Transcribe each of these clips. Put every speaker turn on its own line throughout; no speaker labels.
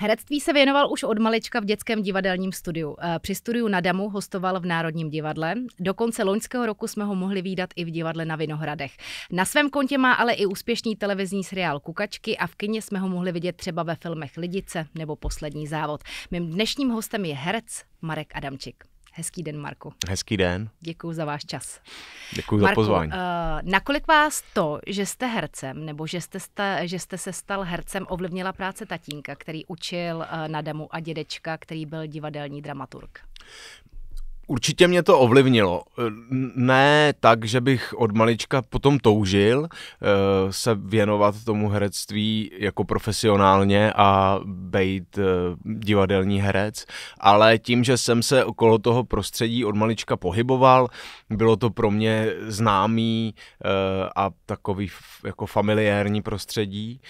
Herectví se věnoval už od malička v dětském divadelním studiu. Eh, při studiu na Damu hostoval v Národním divadle. Do konce loňského roku jsme ho mohli výdat i v divadle na Vinohradech. Na svém kontě má ale i úspěšný televizní seriál Kukačky a v kině jsme ho mohli vidět třeba ve filmech Lidice nebo Poslední závod. Mým dnešním hostem je herec Marek Adamčik. Hezký den, Marku. Hezký den. Děkuji za váš čas.
Děkuji za pozvání. Uh,
nakolik vás to, že jste hercem, nebo že jste, sta, že jste se stal hercem, ovlivnila práce tatínka, který učil uh, na damu a dědečka, který byl divadelní dramaturg?
Určitě mě to ovlivnilo. Ne tak, že bych od malička potom toužil eh, se věnovat tomu herectví jako profesionálně a být eh, divadelní herec, ale tím, že jsem se okolo toho prostředí od malička pohyboval, bylo to pro mě známý eh, a takový jako familiární prostředí,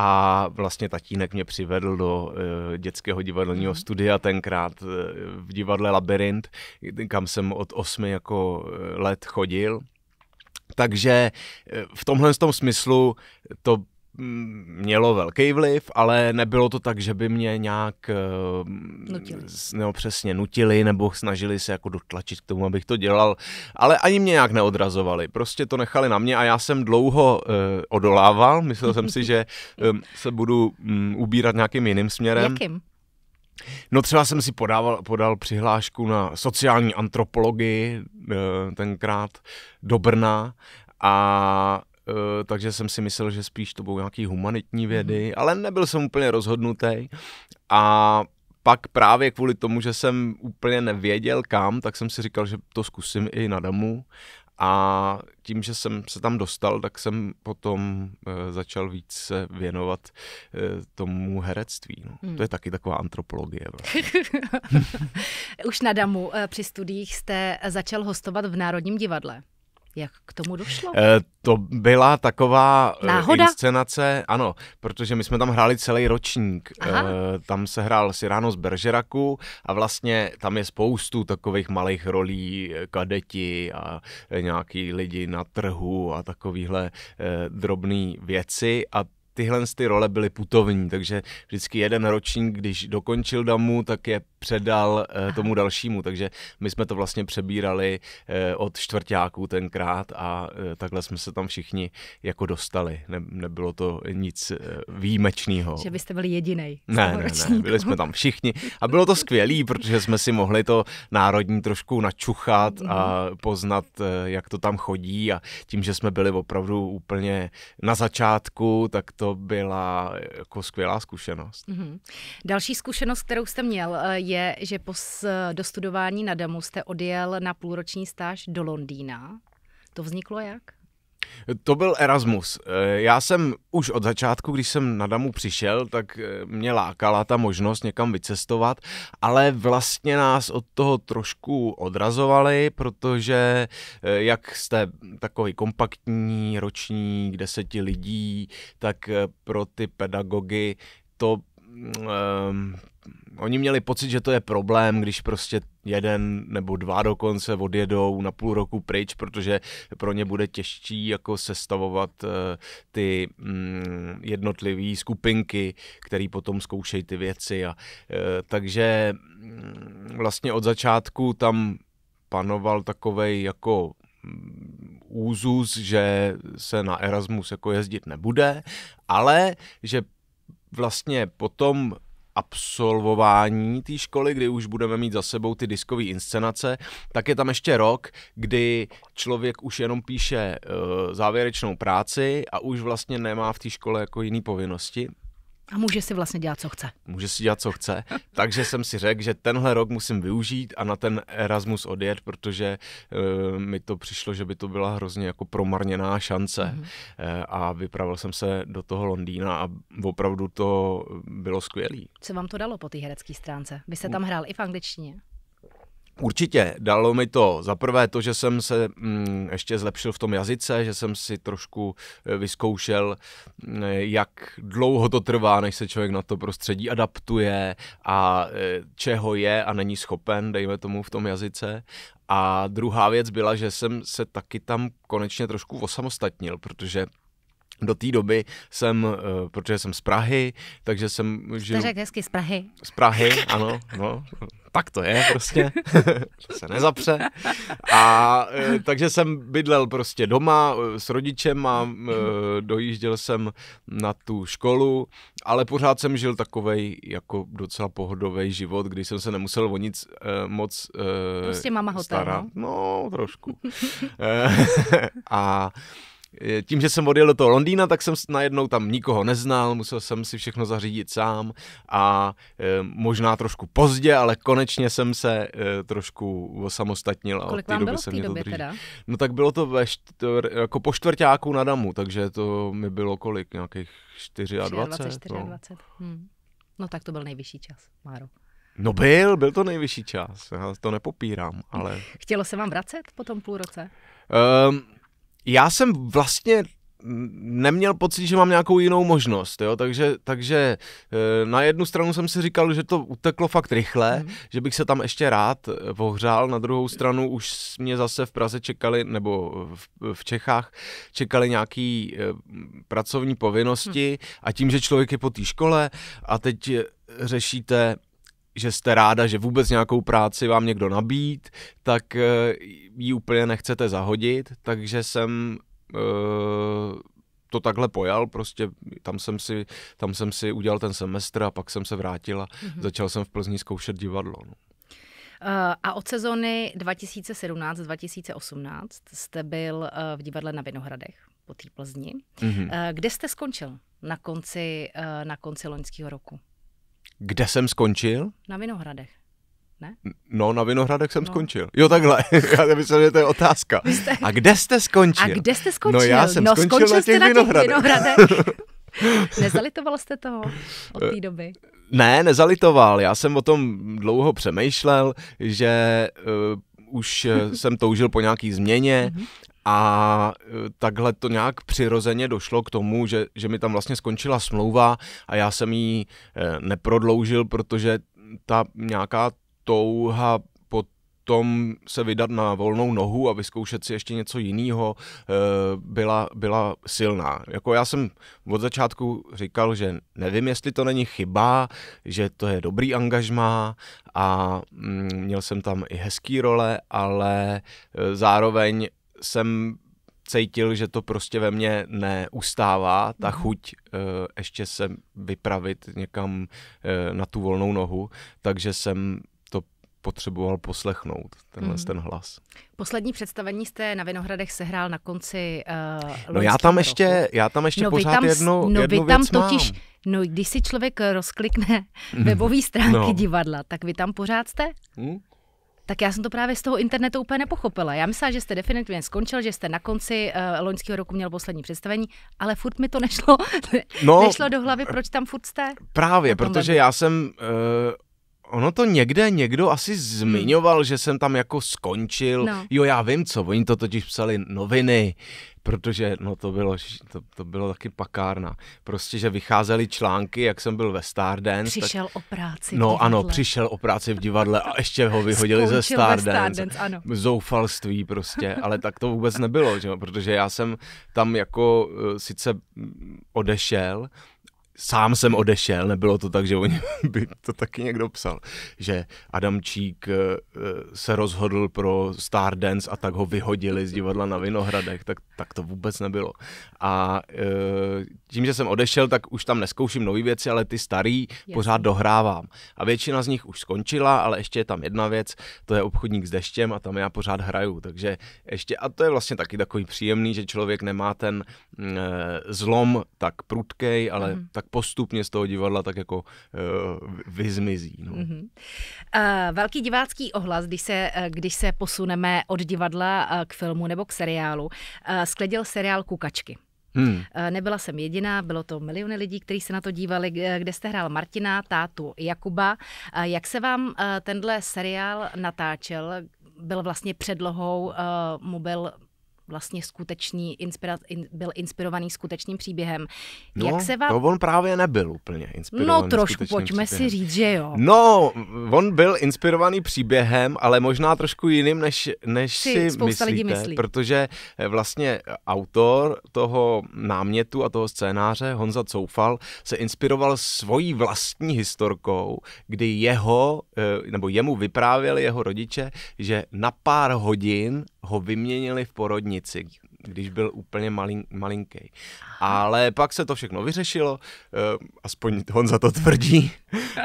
a vlastně tatínek mě přivedl do eh, dětského divadelního mhm. studia tenkrát eh, v divadle Labyrint, kam jsem od osmi jako eh, let chodil. Takže v tomhle tom smyslu to Mm, mělo velký vliv, ale nebylo to tak, že by mě nějak eh, nutili. Nebo přesně nutili nebo snažili se jako dotlačit k tomu, abych to dělal, ale ani mě nějak neodrazovali. Prostě to nechali na mě a já jsem dlouho uh, odolával. Myslel jsem si, že um, se budu um, ubírat nějakým jiným směrem. Jakým? No třeba jsem si podával, podal přihlášku na sociální antropologii, tenkrát do Brna a Eh, takže jsem si myslel, že spíš to budou nějaký humanitní mhm. vědy, ale nebyl jsem úplně rozhodnutý a pak právě kvůli tomu, že jsem úplně nevěděl kam, tak jsem si říkal, že to zkusím i na damu a tím, že jsem se tam dostal, tak jsem potom e, začal víc se věnovat e, tomu herectví. No. Hmm. To je taky taková antropologie. Vlastně.
Už na Damu e, při studiích jste začal hostovat v Národním divadle. Jak k tomu došlo? E,
to byla taková eh, Náhoda? inscenace, ano, protože my jsme tam hráli celý ročník. E, tam se hrál Cyrano z Beržeraku a vlastně tam je spoustu takových malých rolí, kadeti a nějaký lidi na trhu a takovýhle e, drobné věci a tyhle ty role byly putovní, takže vždycky jeden ročník, když dokončil damu, tak je předal eh, tomu dalšímu, takže my jsme to vlastně přebírali eh, od čtvrtáků tenkrát a eh, takhle jsme se tam všichni jako dostali. Ne, nebylo to nic výjimečného. Že
byste byli jediný. Ne, ne, ne, byli jsme tam
všichni a bylo to skvělé, protože jsme si mohli to národní trošku načuchat a mhm. poznat, jak to tam chodí a tím, že jsme byli opravdu úplně na začátku, tak to byla jako skvělá zkušenost.
Mm-hmm. Další zkušenost, kterou jste měl, je, že po dostudování na Damu jste odjel na půlroční stáž do Londýna. To vzniklo jak?
To byl Erasmus. Eh, já jsem už od začátku, když jsem na Damu přišel, tak eh, mě lákala ta možnost někam vycestovat, ale vlastně nás od toho trošku odrazovali, protože eh, jak jste takový kompaktní ročník deseti lidí, tak pro ty pedagogy to mm, oni měli pocit, že to je problém, když prostě jeden nebo dva dokonce odjedou na půl roku pryč, protože pro ně bude těžší jako sestavovat eh, ty mm, jednotlivé skupinky, které potom zkoušejí ty věci. A, eh, takže mm, vlastně od začátku tam panoval takovej jako mm, úzus, že se na Erasmus jako jezdit nebude, ale že vlastně potom absolvování té školy, kdy už budeme mít za sebou ty diskové inscenace, tak je tam ještě rok, kdy člověk už jenom píše uh, závěrečnou práci a už vlastně nemá v té škole jako jiný povinnosti.
A může si vlastně dělat, co chce.
Může si dělat, co chce. Takže jsem si řekl, že tenhle rok musím využít a na ten Erasmus odjet, protože uh, mi to přišlo, že by to byla hrozně jako promarněná šance. Mm-hmm. Uh, a vypravil jsem se do toho Londýna a opravdu to bylo skvělé.
Co vám to dalo po té herecké stránce? Vy jste tam hrál i v angličtině?
Určitě, dalo mi to za prvé to, že jsem se mm, ještě zlepšil v tom jazyce, že jsem si trošku eh, vyzkoušel, mm, jak dlouho to trvá, než se člověk na to prostředí adaptuje a eh, čeho je a není schopen, dejme tomu, v tom jazyce. A druhá věc byla, že jsem se taky tam konečně trošku osamostatnil, protože do té doby jsem, eh, protože jsem z Prahy, takže jsem... Žil... To řekl
hezky, z Prahy.
Z Prahy, ano, no, tak to je prostě, to se nezapře. A eh, takže jsem bydlel prostě doma eh, s rodičem a dojížděl jsem na tu školu, ale pořád jsem žil takovej jako docela pohodový život, kdy jsem se nemusel o nic moc Prostě mama hotel, No? no, trošku. a tím, že jsem odjel do toho Londýna, tak jsem najednou tam nikoho neznal, musel jsem si všechno zařídit sám a e, možná trošku pozdě, ale konečně jsem se e, trošku osamostatnil. A Kolik vám bylo doby v té době teda? No tak bylo to ve čtvr, jako po čtvrtáku na damu, takže to mi bylo kolik, nějakých 24? a 24 no.
20. Hmm. no tak to byl nejvyšší čas, Máro.
No byl, byl to nejvyšší čas, já to nepopírám, ale...
Chtělo se vám vracet po tom půl roce?
Um, já jsem vlastně neměl pocit, že mám nějakou jinou možnost, jo? takže, takže eh, na jednu stranu jsem si říkal, že to uteklo fakt rychle, mm-hmm. že bych se tam ještě rád pohřál, eh, na druhou stranu už mě zase v Praze čekali, nebo v, v Čechách čekali nějaký eh, pracovní povinnosti mm-hmm. a tím, že člověk je po té škole a teď řešíte že jste ráda, že vůbec nějakou práci vám někdo nabít, tak eh, ji úplně nechcete zahodit, takže jsem eh, to takhle pojal, prostě tam jsem si, tam jsem si udělal ten semestr a pak jsem se vrátil a mm-hmm. začal jsem v Plzni zkoušet divadlo. No.
Eh, a od sezony 2017-2018 jste byl v divadle na Vinohradech po té Plzni. Mm-hmm. Kde jste skončil na konci, na konci loňského roku? Kde
jsem skončil?
Na Vinohradech. Ne?
No, na Vinohradech jsem no. skončil. Jo, takhle. Já myslím, že to je otázka. Jste... A kde jste skončil? A kde jste skončil? No, já jsem no, skončil, skončil na těch Vinohradech. Těch vinohradech.
Nezalitoval jste toho od té eh, doby?
Ne, nezalitoval. Já jsem o tom dlouho přemýšlel, že uh, už eh, jsem toužil po nějaký změně mhm a e, takhle to nějak přirozeně došlo k tomu, že, že mi tam vlastně skončila smlouva a já jsem ji e, neprodloužil, protože ta nějaká touha potom se vydat na volnou nohu a vyzkoušet si ještě něco jiného e, byla, byla silná. Jako já jsem od začátku říkal, že nevím, jestli to není chyba, že to je dobrý angažmá a mm, měl jsem tam i hezký role, ale zároveň jsem cítil, že to prostě ve mně neustává, ta mhm. chuť uh, ještě se vypravit někam uh, na tu volnou nohu, takže jsem to potřeboval poslechnout, tenhle mm. ten hlas.
Poslední představení jste na Vinohradech sehrál na konci uh, No já tam roku. ještě, já tam ještě no, pořád tam, jednu, no, jednu vy tam věc totiž, mám. No když si člověk rozklikne webové stránky no. divadla, tak vy tam pořád jste? Hmm? tak já jsem to právě z toho internetu úplně nepochopila. Já myslela, že jste definitivně skončil, že jste na konci uh, loňského roku měl poslední představení, ale furt mi to nešlo, no, nešlo do hlavy, proč tam furt jste.
Právě, protože já jsem uh, Ono to někde někdo asi zmiňoval, že jsem tam jako skončil. No. Jo, já vím co, oni to totiž psali noviny, protože no to bylo, to, to bylo taky pakárna. Prostě, že vycházely články, jak jsem byl ve Stardance. Přišel tak,
o práci No ano, přišel
o práci v divadle a ještě ho vyhodili Skončil ze Stardance. Stardance ano. Zoufalství prostě, ale tak to vůbec nebylo, že? protože já jsem tam jako eh, sice odešel, sám jsem odešel, nebylo to tak, že oni by to taky někdo psal, že Adamčík eh, eh, se rozhodl pro Stardance a tak ho vyhodili z divadla na Vinohradech, tak, tak to vůbec nebylo. A eh, tím, že jsem odešel, tak už tam neskouším nové věci, ale ty starý yes. pořád dohrávám. A většina z nich už skončila, ale ještě je tam jedna věc, to je obchodník s deštěm a tam já pořád hraju, takže ještě, a to je vlastně taky takový příjemný, že člověk nemá ten mm, zlom tak prudkej, ale mm. tak postupně z toho divadla tak jako uh, vyzmizí. No. Mm-hmm.
Uh, velký divácký ohlas, když se, eh, když se posuneme od divadla k filmu nebo k seriálu, uh, skleděl seriál Kukačky. Hmm. Nebyla jsem jediná, bylo to miliony lidí, kteří se na to dívali, kde jste hrál Martina, tátu Jakuba. Jak se vám tenhle seriál natáčel? Byl vlastně předlohou, mu byl vlastně skutečný, inspira, in, byl inspirovaný skutečným příběhem. No, Jak se vám... to
on právě nebyl úplně inspirovaný No trošku, pojďme příběhem. si říct, že jo. No, on byl inspirovaný příběhem, ale možná trošku jiným, než, než si, si myslíte, myslí. protože eh, vlastně eh, autor toho námětu a toho scénáře, Honza Coufal, se inspiroval svojí vlastní historkou, kdy jeho, eh, nebo jemu vyprávěli jeho rodiče, že na pár hodin ho vyměnili v porodnici границы když byl úplně malin, malinký. Ale pak se to všechno vyřešilo, eh, aspoň Honza to tvrdí,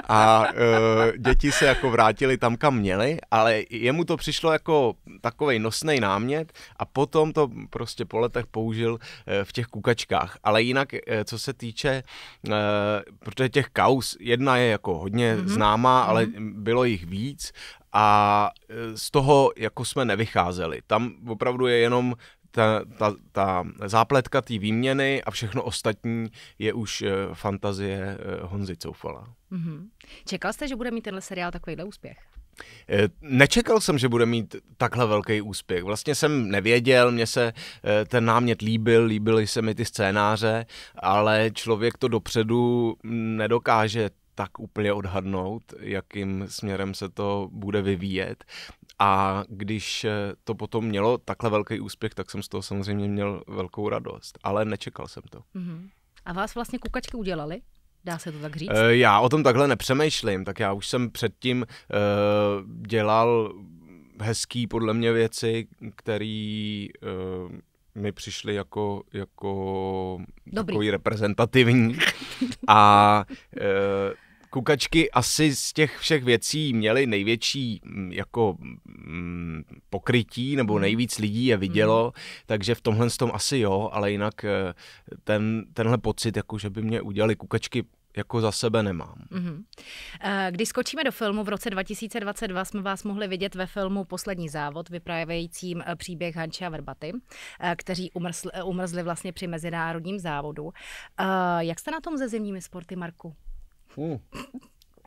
a eh, děti se jako vrátili tam, kam měli, ale jemu to přišlo jako takovej nosný námět a potom to prostě po letech použil eh, v těch kukačkách. Ale jinak, co se týče, protože těch kaus, jedna je jako hodně mm-hmm. známá, ale mm-hmm. bylo jich víc a z toho jako jsme nevycházeli. Tam opravdu je jenom ta, ta, ta zápletka té výměny a všechno ostatní je už eh, fantazie eh, Honzy Coufala.
Mm-hmm. Čekal jste, že bude mít tenhle seriál takovýhle úspěch?
Eh, nečekal jsem, že bude mít takhle velký úspěch. Vlastně jsem nevěděl, mně se ten námět líbil, líbily se mi ty scénáře, ale člověk to dopředu nedokáže tak úplně odhadnout, jakým směrem se to bude vyvíjet. A když eh, to potom mělo takhle velký úspěch, tak jsem z toho samozřejmě měl velkou radost, ale nečekal jsem to.
Mm-hmm. A vás vlastně kukačky udělali? Dá se to tak říct? Eh,
já o tom takhle nepřemýšlím, tak já už jsem předtím uh, dělal hezký podle mě věci, které uh, mi přišly jako, jako Dobrý. takový reprezentativní. A e, kukačky asi z těch všech věcí měly největší mm, jako mm, pokrytí, nebo hmm. nejvíc lidí je vidělo, mm. takže v tomhle tom asi jo, ale jinak eh, ten, tenhle pocit, jako že by mě udělali kukačky, jako za sebe nemám.
Mm-hmm. Když skočíme do filmu, v roce 2022 jsme vás mohli vidět ve filmu Poslední závod, vyprávějícím eh, příběh Hanče a Verbaty, kteří umrzli, umrzli vlastně při mezinárodním závodu. Jak jste na tom se zimními sporty, Marku? Fuh. Hm.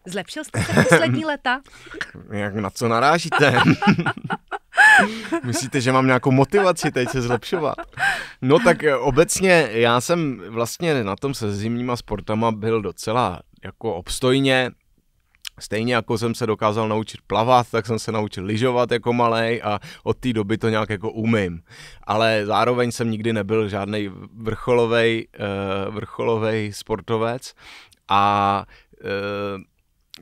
Zlepšil jste se poslední leta?
Jak na co narážíte? Myslíte, že mám nějakou motivaci teď se zlepšovat? No tak eh, obecně já jsem vlastně na tom se zimníma sportama byl docela jako obstojně, Stejně jako jsem se dokázal naučit plavat, tak jsem se naučil lyžovat jako malý a od té doby to nějak jako umím. Ale zároveň jsem nikdy nebyl žádný vrcholový eh, vrcholovej sportovec a eh,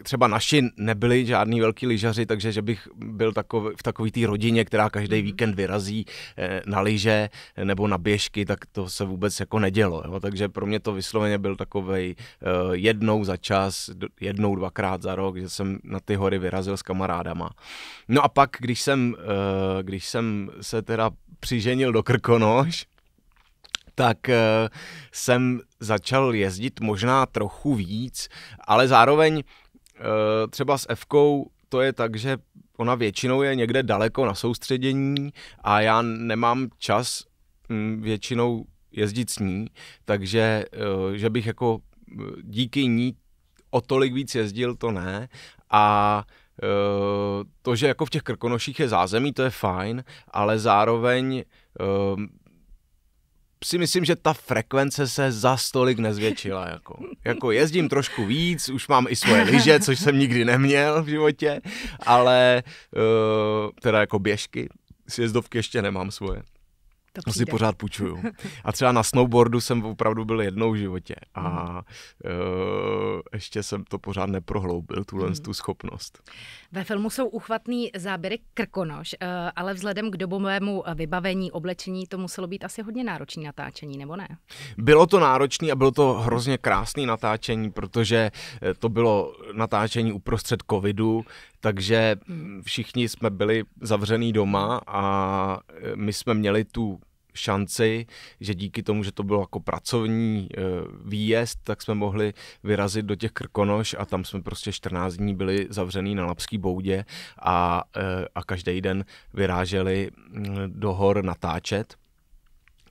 třeba naši nebyli žádný velký lyžaři, takže že bych byl takový, v takové té rodině, která každý mhm. víkend vyrazí eh, na lyže nebo na běžky, tak to se vůbec jako nedělo. Jo? Takže pro mě to vysloveně byl takový eh, jednou za čas, jednou, dvakrát za rok, že jsem na ty hory vyrazil s kamarádama. No a pak, když jsem, eh, když jsem se teda přiženil do Krkonoš, tak jsem začal jezdit možná trochu víc, ale zároveň Eh, třeba s Fkou to je tak, že ona většinou je někde daleko na soustředění a já nemám čas hm, většinou jezdit s ní, takže eh, že bych jako eh, díky ní o tolik víc jezdil, to ne. A to, že jako v těch krkonoších je zázemí, to je fajn, ale zároveň si myslím, že ta frekvence se za stolik nezvětšila. Jako. jako jezdím trošku víc, už mám i svoje lyže, což jsem nikdy neměl v životě, ale uh, teda jako běžky, sjezdovky ještě nemám svoje to, no, si pořád půjčuju. A třeba na snowboardu jsem opravdu byl jednou v životě a mm. ještě jsem to pořád neprohloubil, tuhle mm. tu schopnost.
Ve filmu jsou uchvatný záběry krkonož, eh, ale vzhledem k dobovému vybavení, oblečení, to muselo být asi hodně náročné natáčení, nebo ne?
Bylo to náročné a bylo to hrozně krásné natáčení, protože eh, to bylo natáčení uprostřed covidu, takže hmm. všichni jsme byli zavřený doma a e, my jsme měli tu šanci, že díky tomu, že to bylo jako pracovní e, výjezd, tak jsme mohli vyrazit do těch Krkonoš a tam jsme prostě 14 dní byli zavřený na Lapský boudě a, e, a každý den vyráželi mm, do hor natáčet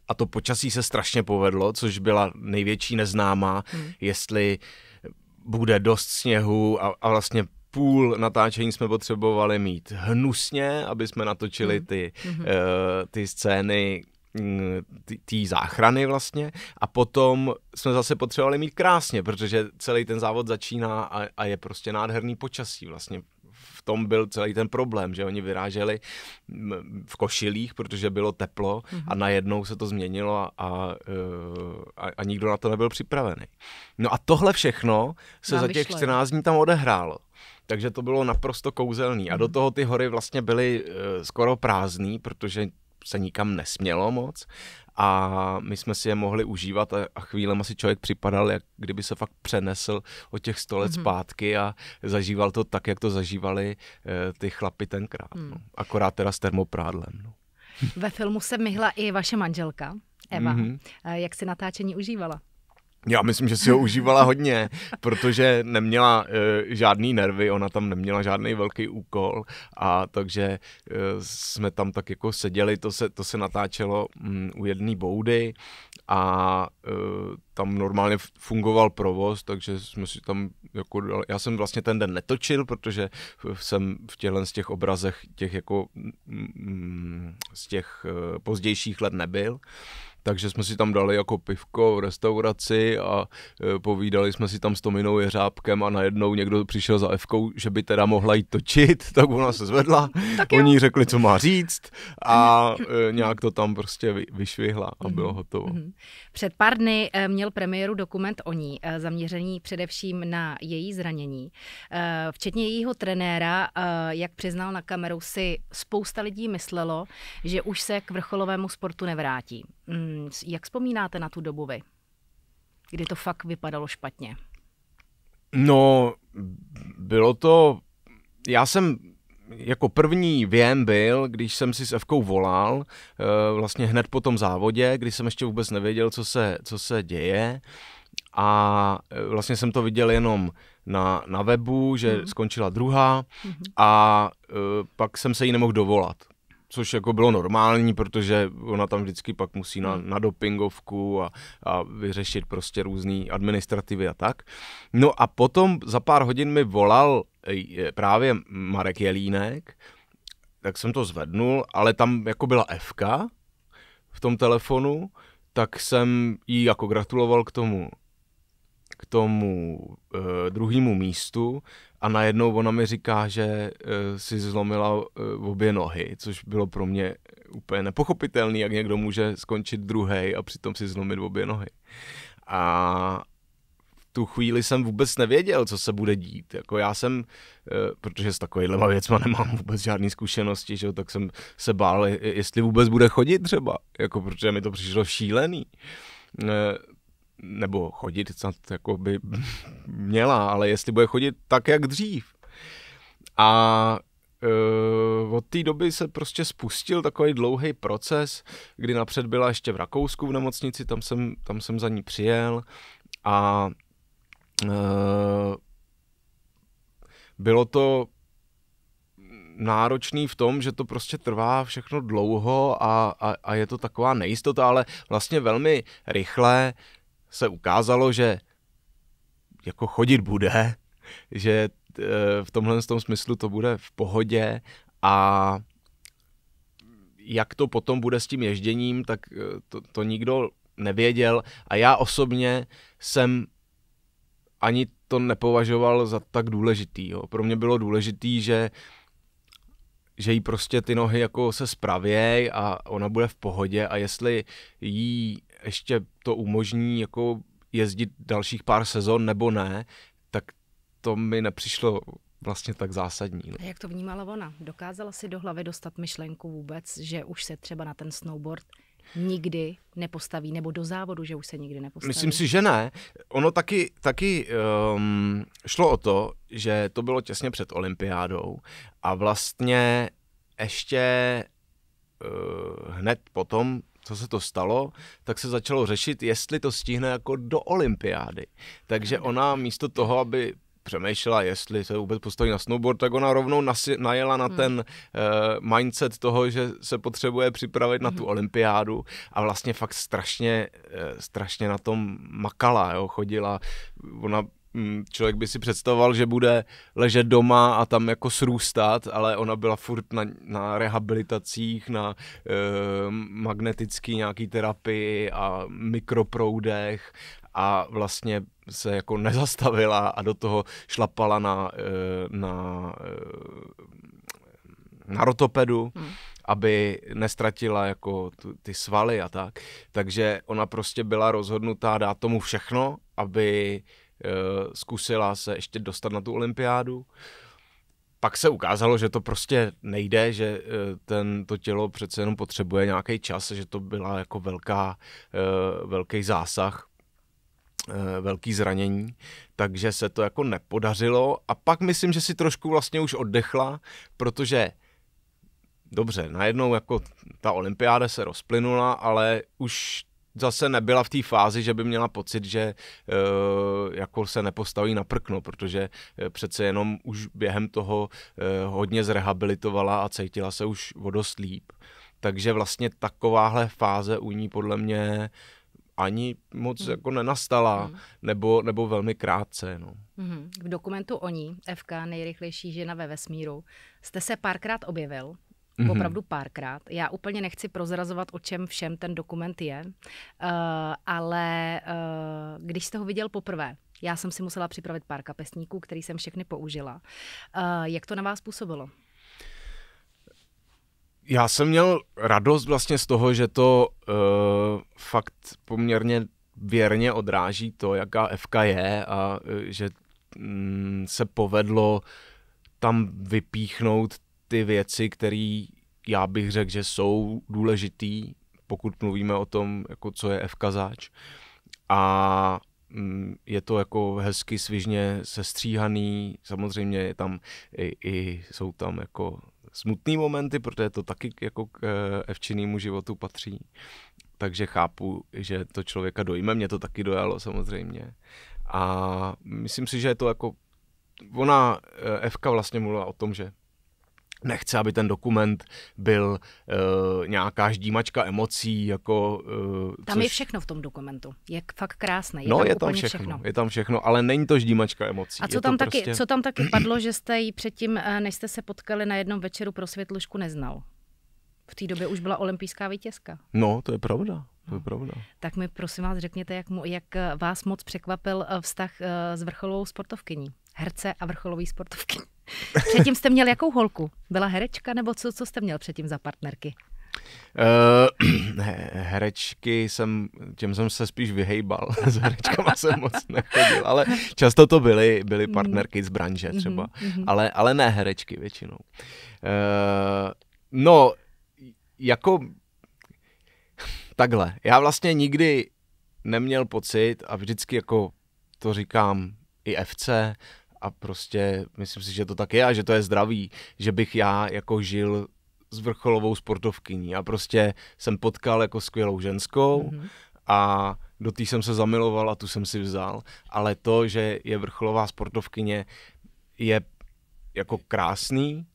a to počasí se strašně povedlo, což byla největší neznámá, hmm. jestli bude dost sněhu a, a vlastně půl natáčení jsme potřebovali mít hnusně, aby jsme natočili mhm. ty, mm-hmm. uh, ty scény mm, té záchrany vlastně a potom jsme zase potřebovali mít krásně, protože celý ten závod začíná a, a je prostě nádherný počasí vlastně v tom byl celý ten problém, že oni vyráželi mm, v košilích, protože bylo teplo mm-hmm. a najednou se to změnilo a, eh, a, a, nikdo na to nebyl připravený. No a tohle všechno se Já za těch 14 dní tam odehrálo takže to bylo naprosto kouzelný. A do hmm. toho ty hory vlastně byly eh, skoro prázdný, protože se nikam nesmělo moc a my jsme si je mohli užívat a, a chvílema člověk připadal, jak kdyby se fakt přenesl o těch sto let mm-hmm. zpátky a zažíval to tak, jak to zažívali e, ty chlapy tenkrát. Mm. No. Akorát teda s termoprádlem. No.
Ve filmu se myhla i vaše manželka Eva. Mm-hmm. Jak si natáčení užívala?
Já myslím, že si ho užívala hodně, protože neměla uh, žádný nervy, ona tam neměla žádný velký úkol a takže uh, jsme tam tak jako seděli, to se, to se natáčelo um, u jedné boudy a uh, tam normálně fungoval provoz, takže jsme si tam jako dali. Já jsem vlastně ten den netočil, protože jsem v těchto z těch obrazech těch jako mm, mm z těch uh, pozdějších let nebyl, takže jsme si tam dali jako pivko v restauraci a e, povídali jsme si tam s Tominou Jeřábkem a najednou někdo přišel za Evkou, že by teda mohla jít točit, tak ona se zvedla, tak jo. oni řekli, co má říct a e, nějak to tam prostě vy, vyšvihla a bylo mhm, hotovo. Mhm.
Před pár dny e, měl premiéru dokument o ní, e, zaměřený především na její zranění. E, včetně jejího trenéra, jak přiznal na kameru, si spousta lidí myslelo, že už se k vrcholovému sportu nevrátí. Hmm. Jak vzpomínáte na tu dobu vy, kdy to fakt vypadalo špatně?
No, bylo to... Já jsem jako první věm byl, když jsem si s Evkou volal, eh, vlastně hned po tom závodě, kdy jsem ještě vůbec nevěděl, co se, co se děje. A eh, vlastně jsem to viděl jenom na, na webu, že mm. skončila druhá mm. a eh, pak jsem se jí nemohl dovolat což jako bylo normální, protože ona tam vždycky pak musí na, hmm. na dopingovku a, a vyřešit prostě různé administrativy a tak. No a potom za pár hodin mi volal právě Marek Jelínek, tak jsem to zvednul, ale tam jako byla FK v tom telefonu, tak jsem jí jako gratuloval k tomu k tomu e, druhému místu a najednou ona mi říká, že uh, si zlomila uh, obě nohy, což bylo pro mě úplně nepochopitelné, jak někdo může skončit druhý a přitom si zlomit obě nohy. A v tu chvíli jsem vůbec nevěděl, co se bude dít. Jako já jsem, uh, protože s takovýhlema věcma nemám vůbec žádné zkušenosti, že tak jsem se bál, jestli vůbec bude chodit třeba, jako protože mi to přišlo šílený nebo chodit snad jako by měla, ale jestli bude chodit tak, jak dřív. A e, od té doby se prostě spustil takový dlouhý proces, kdy napřed byla ještě v Rakousku v nemocnici, tam jsem, tam jsem za ní přijel a e, bylo to náročný v tom, že to prostě trvá všechno dlouho a, a, a je to taková nejistota, ale vlastně velmi rychle se ukázalo, že jako chodit bude, že eh, v tomhle tom smyslu to bude v pohodě a jak to potom bude s tím ježděním, tak eh, to, to nikdo nevěděl a já osobně jsem ani to nepovažoval za tak důležitý. Jo. Pro mě bylo důležitý, že že jí prostě ty nohy jako se spravějí a ona bude v pohodě a jestli jí ještě to umožní jako jezdit dalších pár sezon nebo ne, tak to mi nepřišlo vlastně tak zásadní. No. A
jak to vnímala ona? Dokázala si do hlavy dostat myšlenku vůbec, že už se třeba na ten snowboard nikdy nepostaví, nebo do závodu, že už se nikdy nepostaví? Myslím si,
že ne. Ono taky, taky um, šlo o to, že to bylo těsně před olympiádou a vlastně ještě uh, hned potom co se to stalo, tak se začalo řešit, jestli to stihne jako do olympiády. Takže ona místo toho, aby přemýšlela, jestli se vůbec postaví na snowboard, tak ona rovnou nasi- najela na hmm. ten hmm. uh, mindset toho, že se potřebuje připravit hmm. na tu hmm. olympiádu a vlastně fakt strašně, uh, strašně na tom makala, jo, chodila, ona Mm, člověk by si představoval, že bude ležet doma a tam jako srůstat, ale ona byla furt na, na rehabilitacích, na e, magnetický nějaký terapii a mikroproudech a vlastně se jako nezastavila a do toho šlapala na, e, na, e, na rotopedu. Hmm aby nestratila jako tu, ty svaly a tak. Takže ona prostě byla rozhodnutá dát tomu všechno, aby Eh, zkusila se ještě dostat na tu olympiádu. Pak se ukázalo, že to prostě nejde, že eh, ten, to tělo přece jenom potřebuje nějaký čas, že to byla jako velká, eh, velký zásah velký zranění, takže se to jako nepodařilo a pak myslím, že si trošku vlastně už oddechla, protože dobře, najednou jako ta olympiáda se rozplynula, ale už zase nebyla v té fázi, že by měla pocit, že e, jako se nepostaví na prkno, protože eh, přece jenom už během toho e, hodně zrehabilitovala a cítila se už o dost líp. Takže vlastně takováhle fáze u ní podle mě ani moc hmm. jako nenastala, hmm. nebo, nebo velmi krátce. No.
Hmm. V dokumentu o ní, FK, nejrychlejší žena ve vesmíru, jste se párkrát objevil mm-hmm. opravdu párkrát. Já úplně nechci prozrazovat, o čem všem ten dokument je, uh, ale uh, když jste ho viděl poprvé, já jsem si musela připravit pár kapesníků, který jsem všechny použila. Uh, jak to na vás působilo?
Já jsem měl radost vlastně z toho, že to uh, fakt poměrně věrně odráží to, jaká FK je a uh, že mm, se povedlo tam vypíchnout ty věci, které já bych řekl, že jsou důležitý, pokud mluvíme o tom, jako co je FK kazáč. A mm, je to jako hezky svižně sestříhaný, samozřejmě je tam i, i jsou tam jako smutný momenty, protože to taky jako k eh, evčinnému životu patří. Takže chápu, že to člověka dojme, mě to taky dojalo samozřejmě. A myslím si, že je to jako, ona, Evka eh, vlastně mluvila o tom, že nechce, aby ten dokument byl e, nějaká ždímačka emocí. Jako, e, tam což... je všechno
v tom dokumentu. Je fakt krásné. Je no, tam je tam všechno, všechno.
Je tam všechno, ale není to ždímačka emocí. A co, je tam taky, prostě... co tam
taky padlo, že jste ji předtím, eh, než jste se potkali na jednom večeru pro světlušku, neznal? V té době už byla olympijská vítězka.
No, to je pravda. To je no. pravda.
Tak mi prosím vás řekněte, jak, mu, jak vás moc překvapil vztah s vrcholovou sportovkyní. Herce a vrcholový sportovkyní. Předtím jste měl jakou holku? Byla herečka nebo co, co jste měl předtím za partnerky?
Uh, herečky jsem, těm jsem se spíš vyhejbal, s herečkama jsem moc nechodil, ale často to byly, byly mm. partnerky z branže mm-hmm, třeba, mm-hmm. ale, ale ne herečky většinou. Uh, no, jako takhle, já vlastně nikdy neměl pocit a vždycky jako to říkám i FC, a prostě myslím si, že to tak je a že to je zdravý, že bych já jako žil s vrcholovou sportovkyní a prostě jsem potkal jako skvělou ženskou mm-hmm. a do té jsem se zamiloval a tu jsem si vzal, ale to, že je vrcholová sportovkyně, je jako krásný,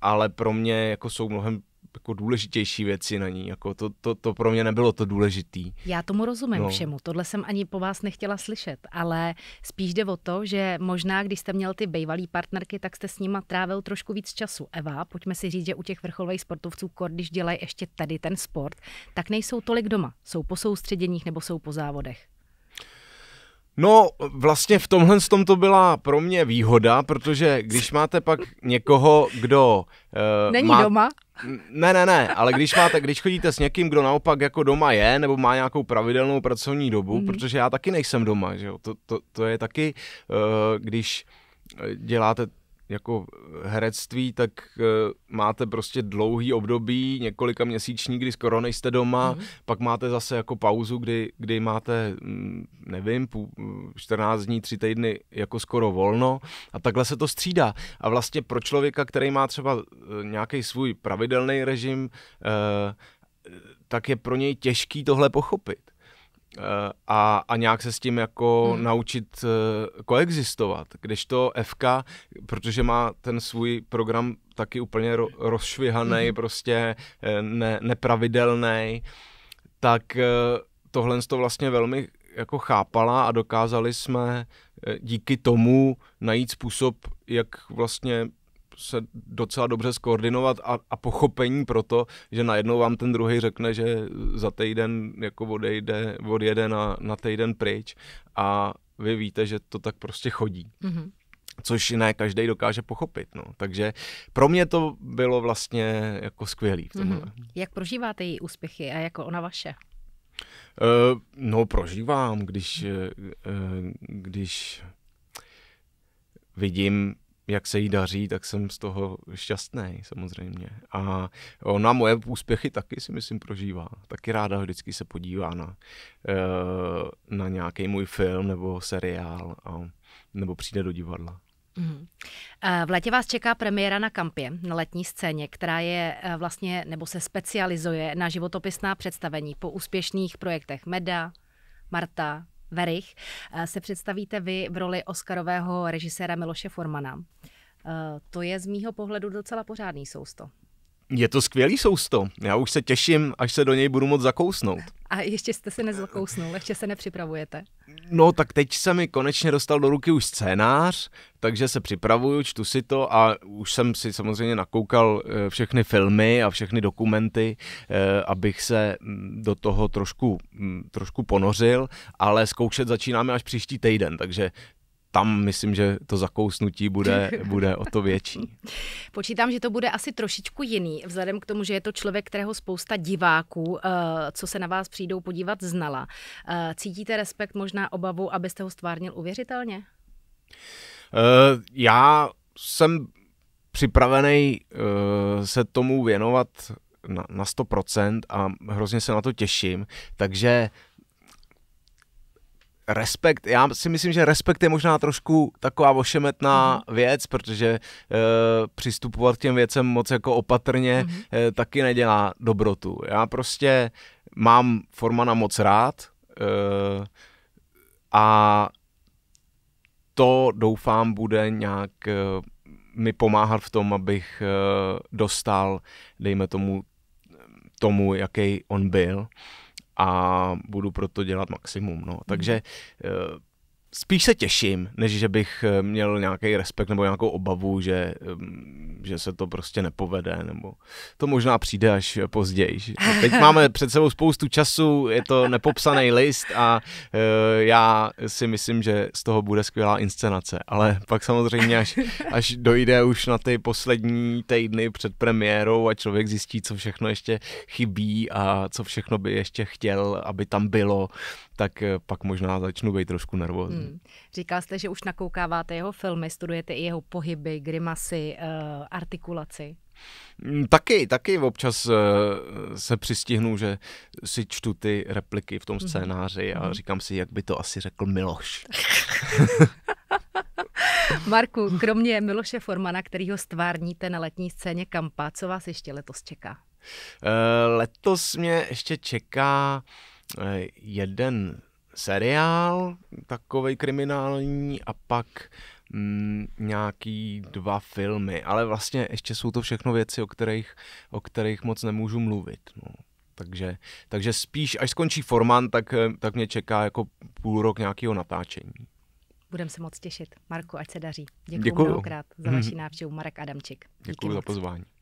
ale pro mě jako jsou mnohem jako důležitější věci na ní. Jako to, to, to pro mě nebylo to důležitý.
Já tomu rozumím no. všemu. Tohle jsem ani po vás nechtěla slyšet, ale spíš jde o to, že možná, když jste měl ty bývalý partnerky, tak jste s nima trávil trošku víc času. Eva, pojďme si říct, že u těch vrcholových sportovců, když dělají ještě tady ten sport, tak nejsou tolik doma. Jsou po soustředěních nebo jsou po závodech.
No, vlastně v tomhle tom to byla pro mě výhoda, protože když máte pak někoho, kdo... Uh, Není má... doma ne, ne, ne, ale když, máte, když chodíte s někým, kdo naopak jako doma je, nebo má nějakou pravidelnou pracovní dobu, mm-hmm. protože já taky nejsem doma, že jo? To, to, to je taky, uh, když děláte jako herectví, tak eh, máte prostě dlouhý období, několika měsíční, kdy skoro nejste doma, mm-hmm. pak máte zase jako pauzu, kdy, kdy máte, mm, nevím, 14 dní, 3 týdny jako skoro volno a takhle se to střídá. A vlastně pro člověka, který má třeba eh, nějaký svůj pravidelný režim, eh, tak je pro něj těžký tohle pochopit. Eh, a, a nějak se s tím jako hmm. naučit eh, koexistovat. Když to FK, protože má ten svůj program taky úplně ro, rozšvihaný, hmm. prostě eh, ne, nepravidelný, tak tohle to vlastně velmi jako chápala a dokázali jsme díky tomu najít způsob, jak vlastně se docela dobře skoordinovat a, a pochopení pro to, že najednou vám ten druhý řekne, že za týden jako odejde, odjede na, na týden pryč a vy víte, že to tak prostě chodí. Mm-hmm což ne každý dokáže pochopit. No. Takže pro mě to bylo vlastně jako skvělý v tomhle.
Mm-hmm. Jak prožíváte její úspěchy a jako ona vaše?
Uh, no prožívám, když, uh, když vidím, jak se jí daří, tak jsem z toho šťastný samozřejmě. A ona moje úspěchy taky si myslím prožívá. Taky ráda vždycky se podívá na, eh, na nějaký můj film nebo seriál a, nebo přijde do divadla.
Mhm. V létě vás čeká premiéra na Kampě, na letní scéně, která je eh, vlastně, nebo se specializuje na životopisná představení po úspěšných projektech Meda, Marta, Verich eh, se představíte vy v roli Oscarového režiséra Miloše Formana. Eh, to je z mýho pohledu docela pořádný sousto.
Je to skvělý sousto. Já už se těším, až se do něj budu moc zakousnout.
A ještě jste se nezakousnul, ještě se nepřipravujete.
No tak teď se mi konečně dostal do ruky už scénář, takže se připravuju, čtu si to a už jsem si samozřejmě nakoukal eh, všechny filmy a všechny dokumenty, eh, abych se mm, do toho trošku, mm, trošku ponořil, ale zkoušet začínáme až příští týden, takže tam myslím, že to zakousnutí bude, bude o to větší.
Počítám, že to bude asi trošičku jiný, vzhledem k tomu, že je to člověk, kterého spousta diváků, eh, co se na vás přijdou podívat, znala. Eh, cítíte respekt, možná obavu, abyste ho stvárnil uvěřitelně?
Eh, já jsem připravený se tomu věnovat na, 100% a hrozně se na to těším, takže Respekt, já si myslím, že respekt je možná trošku taková ošemetná mm-hmm. věc, protože e, přistupovat k těm věcem moc jako opatrně mm-hmm. e, taky nedělá dobrotu. Já prostě mám Formana moc rád e, a to doufám bude nějak e, mi pomáhat v tom, abych e, dostal, dejme tomu, tomu, jaký on byl a budu proto dělat maximum. No. Takže mhm. eh, spíš se těším, než že bych eh, měl nějaký respekt nebo nějakou obavu, že, že se to prostě nepovede, nebo to možná přijde až později.
Teď máme
před sebou spoustu času, je to nepopsaný list a eh, já si myslím, že z toho bude skvělá inscenace, ale pak samozřejmě až, až dojde už na ty poslední týdny před premiérou a člověk zjistí, co všechno ještě chybí a co všechno by ještě chtěl, aby tam bylo, tak eh, pak možná začnu být trošku nervózní. Hmm.
Říkal jste, že už nakoukáváte jeho filmy, studujete i jeho pohyby, grimasy, uh, artikulaci.
Hmm, taky, taky občas uh, se přistihnu, že si čtu ty repliky v tom mhm. scénáři a mhm. říkám si, jak by to asi řekl Miloš.
Marku, kromě Miloše Formana, kterýho stvárníte na letní scéně Kampa, co vás ještě letos čeká? Uh,
letos mě ještě čeká uh, jeden seriál, takový kriminální a pak mm, nějaký dva filmy, ale vlastně ještě jsou to všechno věci, o kterých, o kterých moc nemůžu mluvit. No. Takže, takže spíš, až skončí Forman, tak, tak mě čeká jako půl rok nějakého natáčení.
Budeme se moc těšit. Marku, ať se daří. Děkuji mnohokrát za vaši mhm. návštěvu. Marek Adamčik. Děkuji za
pozvání.